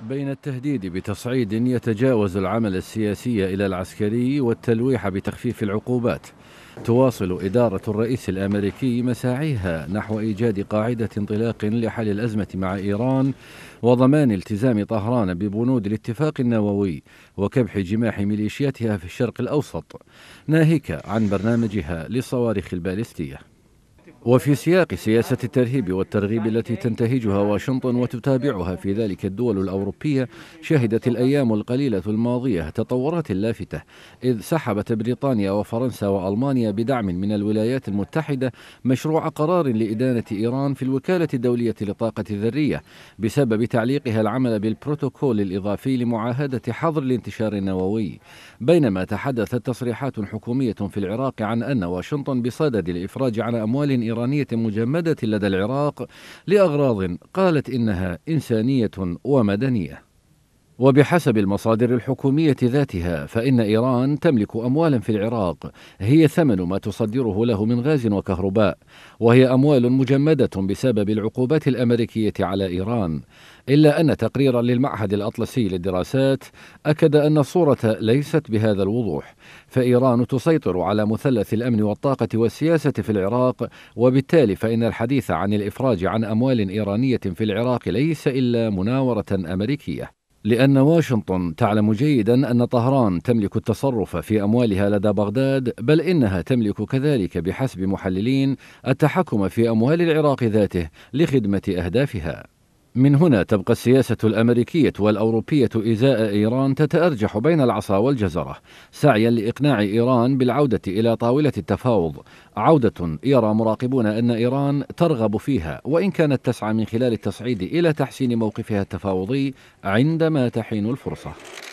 بين التهديد بتصعيد يتجاوز العمل السياسي إلى العسكري والتلويح بتخفيف العقوبات تواصل إدارة الرئيس الأمريكي مساعيها نحو إيجاد قاعدة انطلاق لحل الأزمة مع إيران وضمان التزام طهران ببنود الاتفاق النووي وكبح جماح ميليشياتها في الشرق الأوسط ناهيك عن برنامجها للصواريخ البالستية وفي سياق سياسة الترهيب والترغيب التي تنتهجها واشنطن وتتابعها في ذلك الدول الأوروبية شهدت الأيام القليلة الماضية تطورات لافتة إذ سحبت بريطانيا وفرنسا وألمانيا بدعم من الولايات المتحدة مشروع قرار لإدانة إيران في الوكالة الدولية للطاقة الذرية بسبب تعليقها العمل بالبروتوكول الإضافي لمعاهدة حظر الانتشار النووي بينما تحدثت تصريحات حكومية في العراق عن أن واشنطن بصدد الإفراج عن أموال إيرانية إيرانية مجمدة لدى العراق لأغراض قالت إنها إنسانية ومدنية وبحسب المصادر الحكومية ذاتها فإن إيران تملك أموالا في العراق هي ثمن ما تصدره له من غاز وكهرباء وهي أموال مجمدة بسبب العقوبات الأمريكية على إيران إلا أن تقريرا للمعهد الأطلسي للدراسات أكد أن الصورة ليست بهذا الوضوح فإيران تسيطر على مثلث الأمن والطاقة والسياسة في العراق وبالتالي فإن الحديث عن الإفراج عن أموال إيرانية في العراق ليس إلا مناورة أمريكية لأن واشنطن تعلم جيدا أن طهران تملك التصرف في أموالها لدى بغداد بل إنها تملك كذلك بحسب محللين التحكم في أموال العراق ذاته لخدمة أهدافها من هنا تبقى السياسة الأمريكية والأوروبية إزاء إيران تتأرجح بين العصا والجزرة سعيا لإقناع إيران بالعودة إلى طاولة التفاوض عودة يرى مراقبون أن إيران ترغب فيها وإن كانت تسعى من خلال التصعيد إلى تحسين موقفها التفاوضي عندما تحين الفرصة